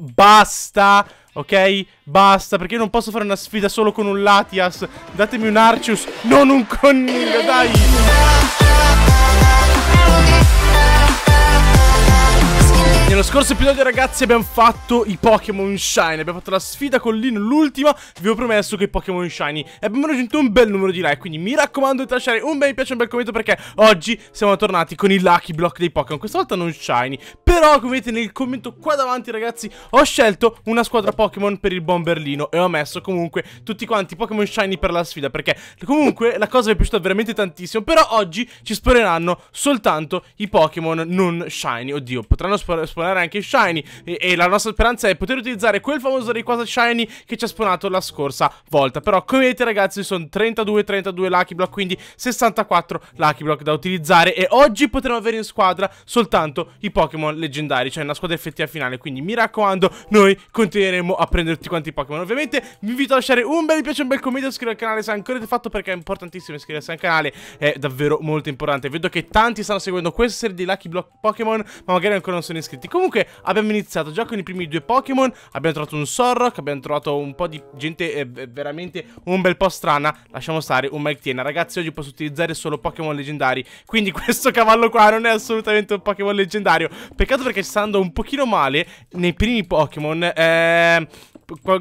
Basta, ok? Basta, perché io non posso fare una sfida solo con un Latias. Datemi un Arceus, non un Connillo, dai! Nello scorso episodio ragazzi abbiamo fatto i Pokémon Shiny Abbiamo fatto la sfida con Lin, l'ultima Vi avevo promesso che i Pokémon Shiny E abbiamo raggiunto un bel numero di like Quindi mi raccomando di lasciare un bel mi piace e un bel commento Perché oggi siamo tornati con i Lucky Block dei Pokémon Questa volta non Shiny Però come vedete nel commento qua davanti ragazzi Ho scelto una squadra Pokémon per il Bomberlino E ho messo comunque tutti quanti i Pokémon Shiny per la sfida Perché comunque la cosa mi è piaciuta veramente tantissimo Però oggi ci sporeranno soltanto i Pokémon non Shiny Oddio potranno sporare spawnare anche i shiny e, e, la nostra speranza è poter utilizzare quel famoso riquadro shiny che ci ha spawnato la scorsa volta Però come vedete ragazzi sono 32, 32 lucky block quindi 64 lucky block da utilizzare E oggi potremo avere in squadra soltanto i Pokémon leggendari Cioè una squadra effettiva finale quindi mi raccomando noi continueremo a prendere tutti quanti i Pokémon Ovviamente vi invito a lasciare un bel mi piace, un bel commento iscrivetevi al canale se ancora avete fatto perché è importantissimo iscriversi al canale È davvero molto importante Vedo che tanti stanno seguendo questa serie di lucky block Pokémon ma magari ancora non sono iscritti divertenti Comunque abbiamo iniziato già con i primi due Pokémon Abbiamo trovato un Sorrock Abbiamo trovato un po' di gente eh, veramente un bel po' strana Lasciamo stare un Maltiena Ragazzi oggi posso utilizzare solo Pokémon leggendari Quindi questo cavallo qua non è assolutamente un Pokémon leggendario Peccato perché sta andando un pochino male Nei primi Pokémon Ehm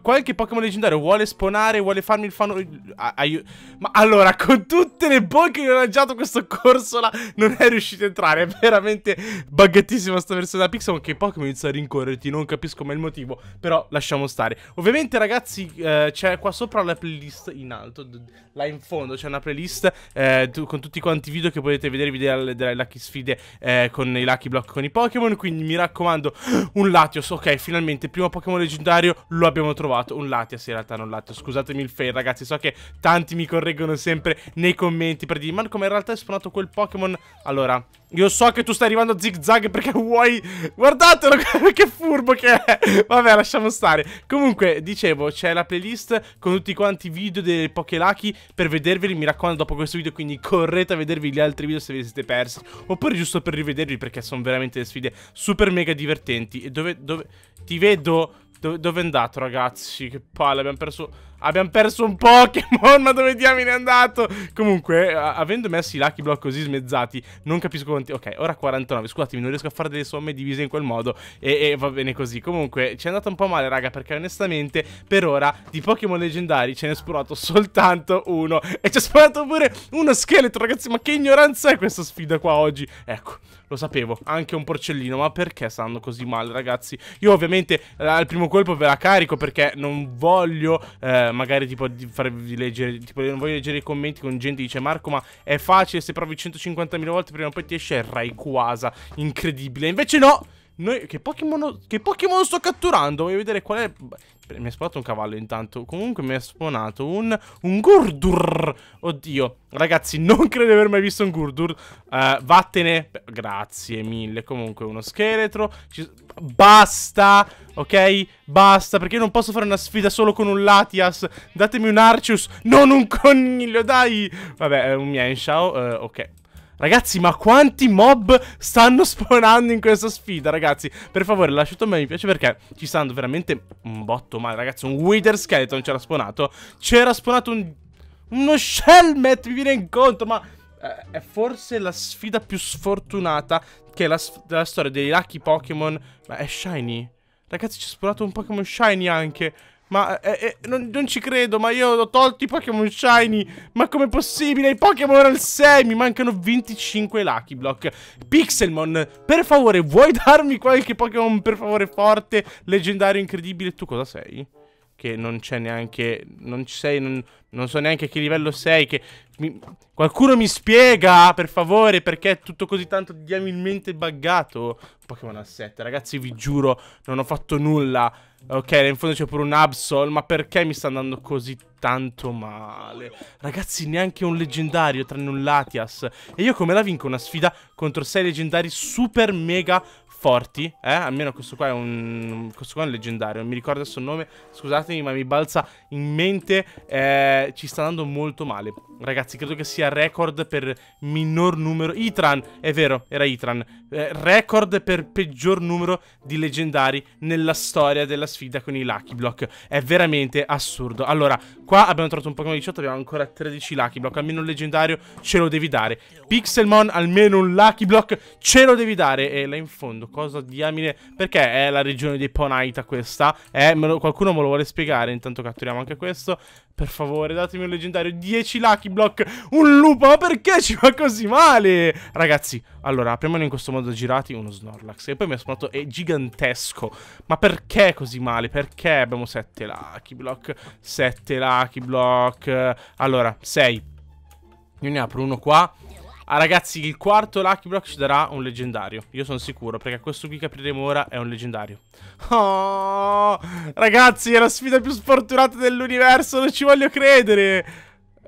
qualche Pokémon leggendario vuole spawnare, vuole farmi il fanno... Ai... Ma allora, con tutte le bombe che ho lanciato questo corso là, non è riuscito a entrare. È veramente buggatissima sta versione da Pixel. Che Pokémon inizia a rincorrerti, non capisco mai il motivo, però lasciamo stare. Ovviamente, ragazzi, eh, c'è qua sopra la playlist in alto, là in fondo c'è una playlist eh, con tutti quanti i video che potete vedere, video delle Lucky Sfide eh, con i Lucky Block con i Pokémon. Quindi mi raccomando, un Latios, ok, finalmente, primo Pokémon leggendario lo abbiamo trovato un latte, Latias, in realtà non Latias, scusatemi il fail ragazzi, so che tanti mi correggono sempre nei commenti per dire, ma come in realtà è spawnato quel Pokémon? Allora, io so che tu stai arrivando a zigzag perché vuoi... Guardatelo, che furbo che è! Vabbè, lasciamo stare. Comunque, dicevo, c'è la playlist con tutti quanti i video dei Pokélaki per vederveli, mi raccomando, dopo questo video, quindi correte a vedervi gli altri video se vi siete persi. Oppure giusto per rivedervi perché sono veramente sfide super mega divertenti. E dove... dove... Ti vedo... Dove, dove è andato, ragazzi? Che palle, abbiamo perso... Abbiamo perso un Pokémon, ma dove diamine è andato? Comunque, avendo messo i Lucky Block così smezzati, non capisco quanti... Ok, ora 49, scusatemi, non riesco a fare delle somme divise in quel modo e, e va bene così. Comunque, ci è andato un po' male, raga, perché onestamente, per ora, di Pokémon leggendari ce n'è spurato soltanto uno. E ci ha sparato pure uno scheletro, ragazzi, ma che ignoranza è questa sfida qua oggi? Ecco... Lo sapevo, anche un porcellino, ma perché stanno così male ragazzi? Io ovviamente eh, al primo colpo ve la carico perché non voglio eh, magari tipo farvi leggere, tipo non voglio leggere i commenti con gente che dice Marco ma è facile se provi 150.000 volte prima o poi ti esce Rayquaza, incredibile, invece no! Noi, che Pokémon sto catturando? Voglio vedere qual è... Mi ha spawnato un cavallo intanto. Comunque mi ha spawnato un... Un Gurdur. Oddio. Ragazzi, non credo di aver mai visto un Gurdur. Uh, vattene. grazie mille. Comunque uno scheletro. Ci... Basta. Ok? Basta. Perché io non posso fare una sfida solo con un Latias. Datemi un Arcius. Non un coniglio, dai. Vabbè, eh, un Mienshao. Uh, ok. Ragazzi, ma quanti mob stanno spawnando in questa sfida, ragazzi? Per favore, lasciate un bel mi piace perché ci stanno veramente un botto male, ragazzi. Un Wither Skeleton c'era spawnato. C'era spawnato un... Uno Shelmet mi viene incontro, ma... Eh, è forse la sfida più sfortunata che la, della storia dei lucky Pokémon. Ma è Shiny. Ragazzi, ci è spawnato un Pokémon Shiny anche. Ma eh, eh, non, non, ci credo, ma io ho tolto i Pokémon Shiny. Ma com'è possibile? I Pokémon al 6, mi mancano 25 Lucky Block. Pixelmon, per favore, vuoi darmi qualche Pokémon, per favore, forte, leggendario, incredibile? Tu cosa sei? che non c'è neanche... Non sei... Non, non, so neanche che livello sei, che... Mi, qualcuno mi spiega, per favore, perché è tutto così tanto diabilmente buggato. Pokémon a 7, ragazzi, vi giuro, non ho fatto nulla. Ok, là in fondo c'è pure un Absol, ma perché mi sta andando così tanto male? Ragazzi, neanche un leggendario, tranne un Latias. E io come la vinco una sfida contro 6 leggendari super mega forti, eh? Almeno questo qua è un... Questo qua è un leggendario, non mi ricordo adesso il nome, scusatemi, ma mi balza in mente. Eh, ci sta andando molto male. Ragazzi, credo che sia record per minor numero... Itran, è vero, era Itran. Eh, record per peggior numero di leggendari nella storia della sfida con i Lucky Block. È veramente assurdo. Allora, qua abbiamo trovato un Pokémon 18, abbiamo ancora 13 Lucky Block. Almeno un leggendario ce lo devi dare. Pixelmon, almeno un Lucky Block ce lo devi dare. E là in fondo cosa diamine. Perché è la regione di Ponaita questa? Eh, me lo, qualcuno me lo vuole spiegare. Intanto catturiamo anche questo. Per favore, datemi un leggendario. 10 lucky block. Un lupo, ma perché ci va così male? Ragazzi, allora, apriamolo in questo modo girati. Uno Snorlax. E poi mi ha spawnato è gigantesco. Ma perché così male? Perché abbiamo 7 lucky block? 7 lucky block. Allora, 6. Io ne apro uno qua. Ah ragazzi il quarto Lucky Block ci darà un leggendario Io sono sicuro perché questo qui che apriremo ora è un leggendario Oh, Ragazzi è la sfida più sfortunata dell'universo Non ci voglio credere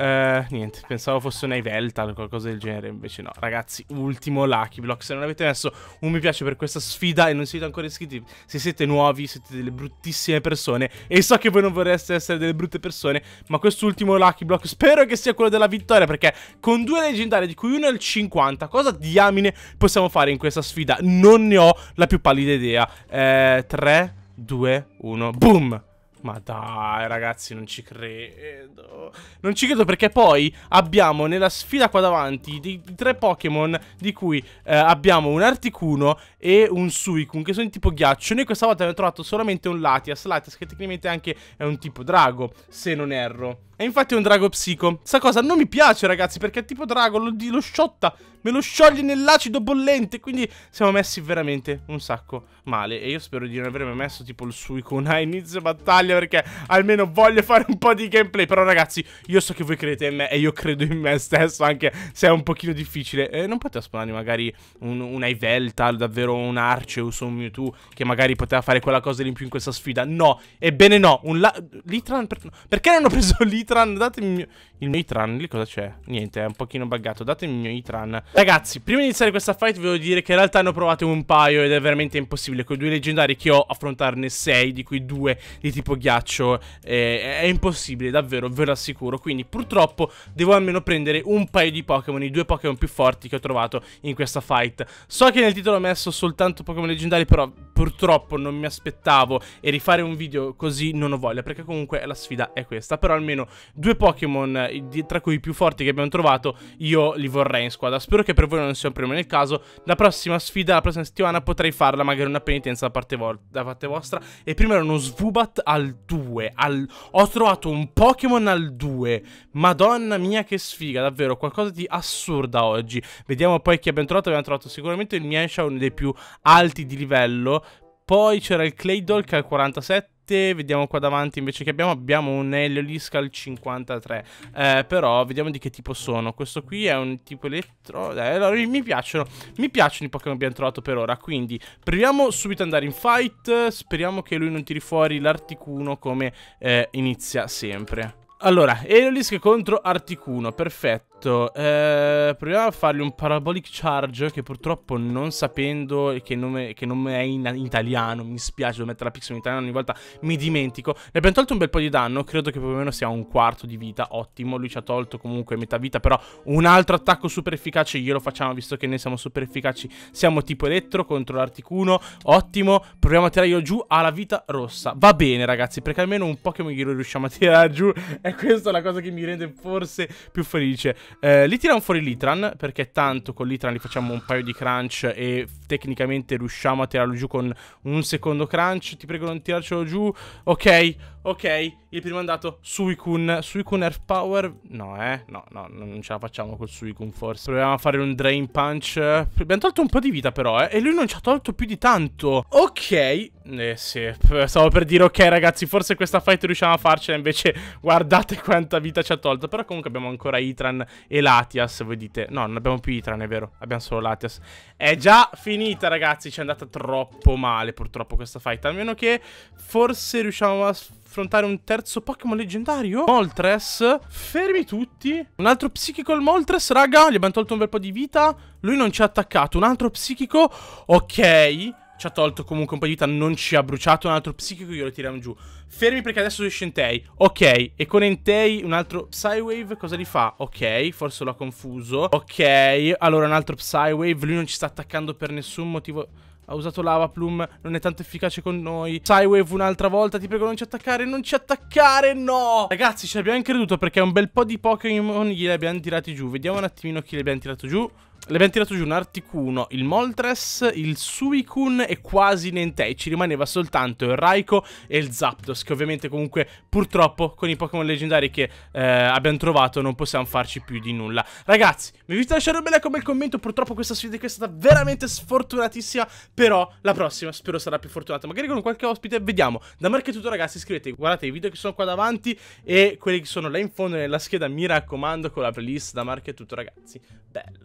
Uh, niente, pensavo fosse una Ivelta o qualcosa del genere, invece no. Ragazzi, ultimo Lucky Block. Se non avete messo un mi piace per questa sfida e non siete ancora iscritti, se siete nuovi, siete delle bruttissime persone. E so che voi non vorreste essere delle brutte persone, ma quest'ultimo Lucky Block spero che sia quello della vittoria, perché con due leggendari, di cui uno è il 50, cosa diamine possiamo fare in questa sfida? Non ne ho la più pallida idea. Eh, 3, 2, 1, boom! Ma dai, ragazzi, non ci credo. Non ci credo perché poi abbiamo nella sfida qua davanti dei, tre Pokémon di cui eh, abbiamo un Articuno e un Suicune che sono di tipo ghiaccio. Noi questa volta abbiamo trovato solamente un Latias, Latias che tecnicamente anche è un tipo drago, se non erro. È infatti un drago psico. Sta cosa non mi piace, ragazzi, perché è tipo drago lo, lo sciotta, me lo scioglie nell'acido bollente, quindi siamo messi veramente un sacco male. E io spero di non avermi messo tipo il Suicune a inizio battaglia, perché almeno voglio fare un po' di gameplay. Però, ragazzi, io so che voi credete in me e io credo in me stesso, anche se è un pochino difficile. Eh, non poteva spawnare magari un, un Iveltal, davvero un Arceus o un Mewtwo, che magari poteva fare quella cosa lì in più in questa sfida. No, ebbene no, un Litran... Per perché non ho preso Litran? Itran, datemi il mio... Il mio Itran lì cosa c'è? Niente, è un pochino buggato, datemi il mio Itran Ragazzi, prima di iniziare questa fight vi devo dire che in realtà ne ho provate un paio ed è veramente impossibile Con i due leggendari che ho affrontarne 6, di cui due di tipo ghiaccio eh, È impossibile, davvero, ve lo assicuro Quindi purtroppo devo almeno prendere un paio di Pokémon, i due Pokémon più forti che ho trovato in questa fight So che nel titolo ho messo soltanto Pokémon leggendari però purtroppo non mi aspettavo e rifare un video così non ho voglia perché comunque la sfida è questa. Però almeno due Pokémon, eh, tra cui i più forti che abbiamo trovato, io li vorrei in squadra. Spero che per voi non sia un problema nel caso. La prossima sfida, la prossima settimana potrei farla magari una penitenza da parte, da parte vostra. E prima era uno Svubat al 2. Al... Ho trovato un Pokémon al 2. Madonna mia che sfiga, davvero, qualcosa di assurda oggi. Vediamo poi chi abbiamo trovato. Abbiamo trovato sicuramente il Miencha, uno dei più alti di livello. Poi c'era il Clay Dolk al 47. Vediamo qua davanti invece che abbiamo, abbiamo un Heliolisk al 53. Eh, però vediamo di che tipo sono. Questo qui è un tipo elettro... Eh, allora, mi piacciono. Mi piacciono i Pokémon che abbiamo trovato per ora. Quindi proviamo subito ad andare in fight. Speriamo che lui non tiri fuori l'Articuno come eh, inizia sempre. Allora, Eolisk contro Articuno, perfetto. Perfetto, eh, proviamo a fargli un parabolic charge che purtroppo non sapendo e che, che non è in, italiano, mi spiace, devo mettere la pixel in italiano ogni volta, mi dimentico. Ne abbiamo tolto un bel po' di danno, credo che più o meno sia un quarto di vita, ottimo, lui ci ha tolto comunque metà vita, però un altro attacco super efficace glielo facciamo visto che noi siamo super efficaci, siamo tipo elettro contro l'articuno, ottimo, proviamo a tirarglielo giù alla vita rossa. Va bene ragazzi, perché almeno un Pokémon glielo riusciamo a tirare giù e questa è la cosa che mi rende forse più felice. Eh, li tiriamo fuori l'Itran, perché tanto con l'Itran li facciamo un paio di crunch e tecnicamente riusciamo a tirarlo giù con un secondo crunch. Ti prego non tirarcelo giù. Ok, Ok, il primo è andato Suicune. Suicune Earth Power. No, eh. No, no, non ce la facciamo col Suicune forse. Proviamo a fare un Drain Punch. Abbiamo tolto un po' di vita però, eh. E lui non ci ha tolto più di tanto. Ok. Eh sì, stavo per dire ok ragazzi, forse questa fight riusciamo a farcela. Invece guardate quanta vita ci ha tolto. Però comunque abbiamo ancora Itran e Latias, voi dite. No, non abbiamo più Itran, è vero. Abbiamo solo Latias. È già finita ragazzi, ci è andata troppo male purtroppo questa fight. A meno che forse riusciamo a affrontare un terzo Pokémon leggendario. Moltres, fermi tutti. Un altro psichico al Moltres, raga. Gli abbiamo tolto un bel po' di vita. Lui non ci ha attaccato. Un altro psichico, ok. Ci ha tolto comunque un po' di vita, non ci ha bruciato. Un altro psichico Io lo tiriamo giù. Fermi perché adesso esce Entei. Ok, e con Entei un altro Psywave cosa li fa? Ok, forse l'ha confuso. Ok, allora un altro Psywave. Lui non ci sta attaccando per nessun motivo... Ha usato Lava Plume, non è tanto efficace con noi. Psywave un'altra volta, ti prego non ci attaccare, non ci attaccare, no! Ragazzi, ci abbiamo creduto perché un bel po' di Pokémon glieli abbiamo tirati giù. Vediamo un attimino chi li abbiamo tirato giù. Le abbiamo tirato giù un Articuno, il Moltres, il Suicune e quasi Nentei. Ci rimaneva soltanto il Raico e il Zapdos, che ovviamente comunque purtroppo con i Pokémon leggendari che eh, abbiamo trovato non possiamo farci più di nulla. Ragazzi, mi vi lasciare un bel like, un commento. Purtroppo questa sfida è stata veramente sfortunatissima, però la prossima spero sarà più fortunata. Magari con qualche ospite, vediamo. Da Marche tutto ragazzi, iscrivetevi, guardate i video che sono qua davanti e quelli che sono là in fondo nella scheda, mi raccomando, con la playlist da Marche tutto ragazzi. Bello.